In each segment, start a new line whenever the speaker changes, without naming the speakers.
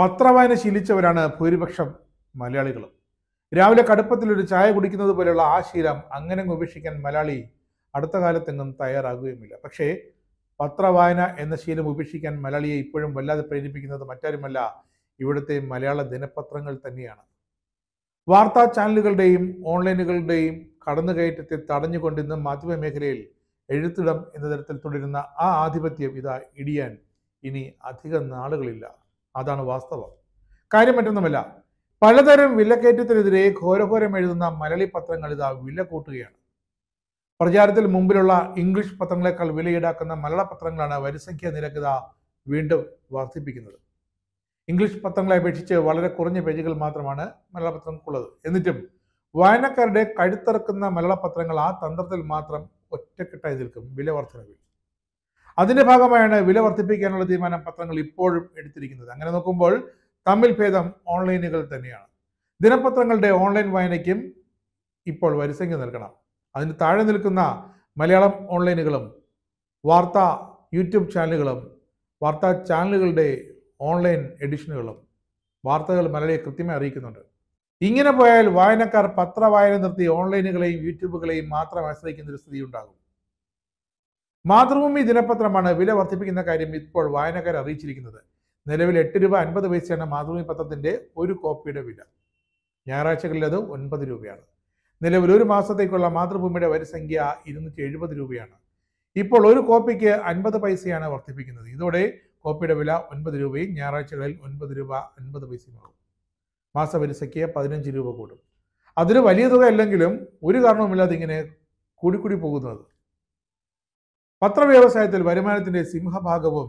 പത്രവായന ശീലിച്ചവരാണ് ഭൂരിപക്ഷം മലയാളികളും രാവിലെ കടുപ്പത്തിൽ ഒരു ചായ കുടിക്കുന്നത് പോലെയുള്ള ആ ശീലം അങ്ങനെ ഉപേക്ഷിക്കാൻ മലയാളി അടുത്ത കാലത്തെങ്ങും തയ്യാറാകുകയുമില്ല പക്ഷേ പത്രവായന എന്ന ശീലം ഉപേക്ഷിക്കാൻ മലയാളിയെ ഇപ്പോഴും വല്ലാതെ പ്രേരിപ്പിക്കുന്നത് മറ്റാരുമല്ല ഇവിടുത്തെ മലയാള ദിനപത്രങ്ങൾ തന്നെയാണ് വാർത്താ ചാനലുകളുടെയും ഓൺലൈനുകളുടെയും കടന്നുകയറ്റത്തെ തടഞ്ഞുകൊണ്ട് ഇന്ന് മാധ്യമ മേഖലയിൽ എഴുത്തിടം എന്ന തരത്തിൽ തുടരുന്ന ആ ആധിപത്യം ഇതാ ഇടിയാൻ ഇനി അധിക നാളുകളില്ല അതാണ് വാസ്തവം കാര്യം മറ്റൊന്നുമല്ല പലതരം വിലക്കയറ്റത്തിനെതിരെ ഘോരഘോരം എഴുതുന്ന മലയാളി പത്രങ്ങൾ ഇതാ വില കൂട്ടുകയാണ് പ്രചാരത്തിൽ മുമ്പിലുള്ള ഇംഗ്ലീഷ് പത്രങ്ങളെക്കാൾ വിലയിടാക്കുന്ന മലയാള പത്രങ്ങളാണ് വരിസംഖ്യ നിരക്ക് ഇതാ വീണ്ടും വർദ്ധിപ്പിക്കുന്നത് ഇംഗ്ലീഷ് പത്രങ്ങളെ അപേക്ഷിച്ച് വളരെ കുറഞ്ഞ പേജുകൾ മാത്രമാണ് മലയാള പത്രങ്ങൾക്കുള്ളത് എന്നിട്ടും വായനക്കാരുടെ കഴുത്തിറക്കുന്ന മലയാള പത്രങ്ങൾ ആ തന്ത്രത്തിൽ മാത്രം ഒറ്റക്കെട്ടായി നിൽക്കും വില വർധനവിൽ അതിന്റെ ഭാഗമായാണ് വില വർദ്ധിപ്പിക്കാനുള്ള തീരുമാനം പത്രങ്ങൾ ഇപ്പോഴും എടുത്തിരിക്കുന്നത് അങ്ങനെ നോക്കുമ്പോൾ തമ്മിൽ ഭേദം ഓൺലൈനുകൾ തന്നെയാണ് ദിനപത്രങ്ങളുടെ ഓൺലൈൻ വായനയ്ക്കും ഇപ്പോൾ വരിസംഖ്യ നൽകണം അതിന് താഴെ നിൽക്കുന്ന മലയാളം ഓൺലൈനുകളും വാർത്താ യൂട്യൂബ് ചാനലുകളും വാർത്താ ചാനലുകളുടെ ഓൺലൈൻ എഡിഷനുകളും വാർത്തകൾ മലയാളിയെ കൃത്യമായി അറിയിക്കുന്നുണ്ട് ഇങ്ങനെ പോയാൽ വായനക്കാർ പത്രവായന നിർത്തി ഓൺലൈനുകളെയും യൂട്യൂബുകളെയും മാത്രം ആശ്രയിക്കുന്ന ഒരു സ്ഥിതി ഉണ്ടാകും മാതൃഭൂമി ദിനപത്രമാണ് വില വർദ്ധിപ്പിക്കുന്ന കാര്യം ഇപ്പോൾ വായനക്കാർ അറിയിച്ചിരിക്കുന്നത് നിലവിൽ എട്ട് രൂപ അൻപത് പൈസയാണ് മാതൃഭൂമി പത്രത്തിന്റെ ഒരു കോപ്പിയുടെ വില ഞായറാഴ്ചകളിൽ അത് ഒൻപത് രൂപയാണ് നിലവിൽ ഒരു മാസത്തേക്കുള്ള മാതൃഭൂമിയുടെ വരിസംഖ്യ ഇരുന്നൂറ്റി എഴുപത് രൂപയാണ് ഇപ്പോൾ ഒരു കോപ്പിക്ക് അൻപത് പൈസയാണ് വർദ്ധിപ്പിക്കുന്നത് ഇതോടെ കോപ്പിയുടെ വില ഒൻപത് രൂപയും ഞായറാഴ്ചകളിൽ ഒൻപത് രൂപ അൻപത് പൈസയുമാകും വരിസയ്ക്ക് പതിനഞ്ച് രൂപ കൂടും അതൊരു വലിയ തുക അല്ലെങ്കിലും ഒരു കാരണവുമില്ലാതെ ഇങ്ങനെ കൂടിക്കൂടി പോകുന്നത് പത്രവ്യവസായത്തിൽ വരുമാനത്തിൻ്റെ സിംഹഭാഗവും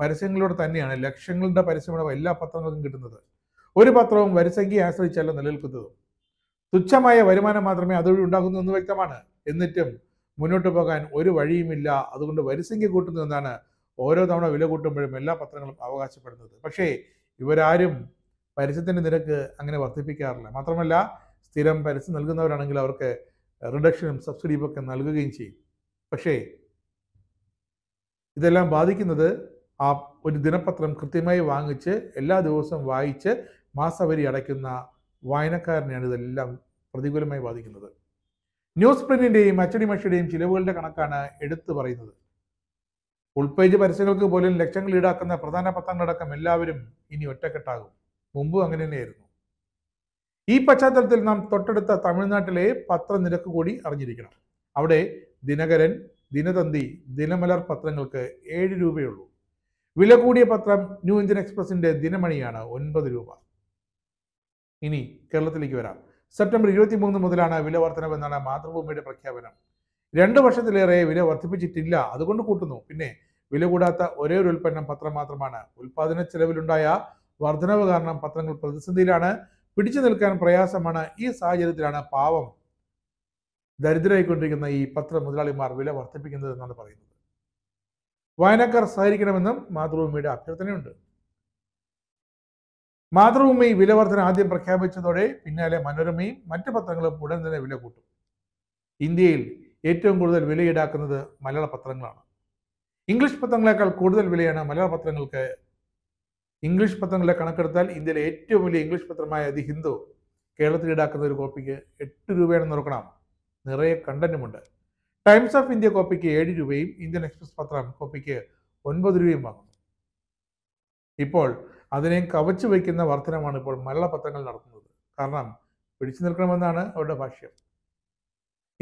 പരസ്യങ്ങളിലൂടെ തന്നെയാണ് ലക്ഷങ്ങളുടെ പരസ്യമാണ് എല്ലാ പത്രങ്ങൾക്കും കിട്ടുന്നത് ഒരു പത്രവും വരിസംഖ്യയെ ആശ്രയിച്ചല്ല നിലനിൽക്കുന്നത് തുച്ഛമായ വരുമാനം മാത്രമേ അതുവഴി ഉണ്ടാകുന്നു എന്ന് വ്യക്തമാണ് എന്നിട്ടും മുന്നോട്ട് പോകാൻ ഒരു വഴിയുമില്ല അതുകൊണ്ട് വരിസംഖ്യ എന്നാണ് ഓരോ തവണ വില കൂട്ടുമ്പോഴും എല്ലാ പത്രങ്ങളും അവകാശപ്പെടുന്നത് പക്ഷേ ഇവരാരും പരസ്യത്തിൻ്റെ നിരക്ക് അങ്ങനെ വർദ്ധിപ്പിക്കാറില്ല മാത്രമല്ല സ്ഥിരം പരസ്യം നൽകുന്നവരാണെങ്കിൽ അവർക്ക് റിഡക്ഷനും സബ്സിഡിയും ഒക്കെ നൽകുകയും ചെയ്യും പക്ഷേ ഇതെല്ലാം ബാധിക്കുന്നത് ആ ഒരു ദിനപത്രം കൃത്യമായി വാങ്ങിച്ച് എല്ലാ ദിവസവും വായിച്ച് മാസവരി അടയ്ക്കുന്ന വായനക്കാരനെയാണ് ഇതെല്ലാം പ്രതികൂലമായി ബാധിക്കുന്നത് ന്യൂസ് പ്രിന്റിന്റെയും അച്ചടി മഷിയുടെയും ചിലവുകളുടെ കണക്കാണ് എടുത്തു പറയുന്നത് ഉൾപേജ് പരസ്യങ്ങൾക്ക് പോലും ലക്ഷങ്ങൾ ഈടാക്കുന്ന പ്രധാന പത്രങ്ങളടക്കം എല്ലാവരും ഇനി ഒറ്റക്കെട്ടാകും മുമ്പ് അങ്ങനെ തന്നെയായിരുന്നു ഈ പശ്ചാത്തലത്തിൽ നാം തൊട്ടടുത്ത തമിഴ്നാട്ടിലെ പത്രനിരക്ക് കൂടി അറിഞ്ഞിരിക്കണം അവിടെ ദിനകരൻ ദിനതന്തി ദിനമലർ പത്രങ്ങൾക്ക് ഏഴ് രൂപയുള്ളൂ വില കൂടിയ പത്രം ന്യൂ ഇന്ത്യൻ എക്സ്പ്രസിന്റെ ദിനമണിയാണ് ഒൻപത് രൂപ ഇനി കേരളത്തിലേക്ക് വരാം സെപ്റ്റംബർ ഇരുപത്തി മൂന്ന് മുതലാണ് വില വർധനവെന്നാണ് മാതൃഭൂമിയുടെ പ്രഖ്യാപനം രണ്ട് വർഷത്തിലേറെ വില വർദ്ധിപ്പിച്ചിട്ടില്ല അതുകൊണ്ട് കൂട്ടുന്നു പിന്നെ വില കൂടാത്ത ഒരേ ഒരു ഉൽപ്പന്നം പത്രം മാത്രമാണ് ഉൽപാദന ചെലവിലുണ്ടായ വർധനവ് കാരണം പത്രങ്ങൾ പ്രതിസന്ധിയിലാണ് പിടിച്ചു നിൽക്കാൻ പ്രയാസമാണ് ഈ സാഹചര്യത്തിലാണ് പാവം ദരിദ്രമായിക്കൊണ്ടിരിക്കുന്ന ഈ പത്ര മുതലാളിമാർ വില വർദ്ധിപ്പിക്കുന്നത് എന്നാണ് പറയുന്നത് വായനക്കാർ സഹകരിക്കണമെന്നും മാതൃഭൂമിയുടെ അഭ്യർത്ഥനയുണ്ട് മാതൃഭൂമി വില വർധന ആദ്യം പ്രഖ്യാപിച്ചതോടെ പിന്നാലെ മനോരമയും മറ്റ് പത്രങ്ങളും ഉടൻ തന്നെ വില കൂട്ടും ഇന്ത്യയിൽ ഏറ്റവും കൂടുതൽ വില ഈടാക്കുന്നത് മലയാള പത്രങ്ങളാണ് ഇംഗ്ലീഷ് പത്രങ്ങളെക്കാൾ കൂടുതൽ വിലയാണ് മലയാള പത്രങ്ങൾക്ക് ഇംഗ്ലീഷ് പത്രങ്ങളെ കണക്കെടുത്താൽ ഇന്ത്യയിലെ ഏറ്റവും വലിയ ഇംഗ്ലീഷ് പത്രമായ ദി ഹിന്ദു കേരളത്തിൽ ഈടാക്കുന്ന ഒരു കോപ്പിക്ക് എട്ട് രൂപയാണെന്ന് ഓർക്കണം നിറയെ കണ്ടന്റുമുണ്ട് ടൈംസ് ഓഫ് ഇന്ത്യ കോപ്പിക്ക് ഏഴ് രൂപയും ഇന്ത്യൻ എക്സ്പ്രസ് പത്രം കോപ്പിക്ക് ഒൻപത് രൂപയും വാങ്ങുന്നു ഇപ്പോൾ അതിനെ കവച്ചു വയ്ക്കുന്ന വർധനമാണ് ഇപ്പോൾ മലയാള പത്രങ്ങൾ നടത്തുന്നത് കാരണം പിടിച്ചു നിൽക്കണമെന്നാണ് അവരുടെ ഭാഷ്യം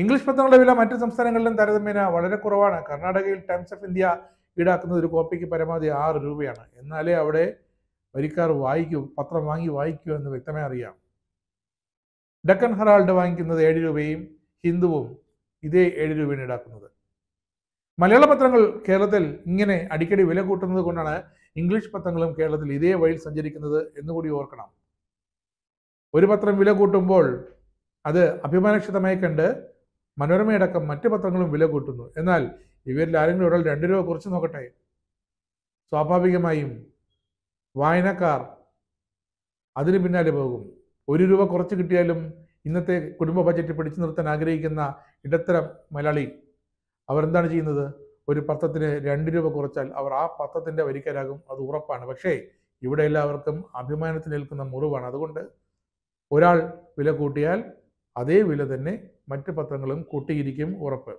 ഇംഗ്ലീഷ് പത്രങ്ങളുടെ വില മറ്റു സംസ്ഥാനങ്ങളിലും താരതമ്യേന വളരെ കുറവാണ് കർണാടകയിൽ ടൈംസ് ഓഫ് ഇന്ത്യ ഈടാക്കുന്ന ഒരു കോപ്പിക്ക് പരമാവധി ആറ് രൂപയാണ് എന്നാലേ അവിടെ വരിക്കാർ വായിക്കൂ പത്രം വാങ്ങി വായിക്കൂ എന്ന് വ്യക്തമായി അറിയാം ഡക്കൻ ഹെറാൾഡ് വാങ്ങിക്കുന്നത് ഏഴ് രൂപയും ഹിന്ദുവും ഇതേ ഏഴ് രൂപയാണ് ഈടാക്കുന്നത് മലയാള പത്രങ്ങൾ കേരളത്തിൽ ഇങ്ങനെ അടിക്കടി വില കൂട്ടുന്നത് കൊണ്ടാണ് ഇംഗ്ലീഷ് പത്രങ്ങളും കേരളത്തിൽ ഇതേ വഴിയിൽ സഞ്ചരിക്കുന്നത് എന്നുകൂടി ഓർക്കണം ഒരു പത്രം വില കൂട്ടുമ്പോൾ അത് അഭിമാനക്ഷിതമായി കണ്ട് മനോരമയടക്കം മറ്റ് പത്രങ്ങളും വില കൂട്ടുന്നു എന്നാൽ ഇവരിൽ ആരെങ്കിലും ഒരാൾ രണ്ട് രൂപ കുറച്ച് നോക്കട്ടെ സ്വാഭാവികമായും വായനക്കാർ അതിന് പിന്നാലെ പോകും ഒരു രൂപ കുറച്ച് കിട്ടിയാലും ഇന്നത്തെ കുടുംബ ബജറ്റ് പിടിച്ചു നിർത്താൻ ആഗ്രഹിക്കുന്ന ഇടത്തരം മലയാളി അവരെന്താണ് ചെയ്യുന്നത് ഒരു പത്രത്തിന് രണ്ട് രൂപ കുറച്ചാൽ അവർ ആ പത്രത്തിൻ്റെ വരിക്കാരാകും അത് ഉറപ്പാണ് പക്ഷേ ഇവിടെ എല്ലാവർക്കും അഭിമാനത്തിൽ നിൽക്കുന്ന മുറിവാണ് അതുകൊണ്ട് ഒരാൾ വില കൂട്ടിയാൽ അതേ വില തന്നെ മറ്റ് പത്രങ്ങളും കൂട്ടിയിരിക്കും ഉറപ്പ്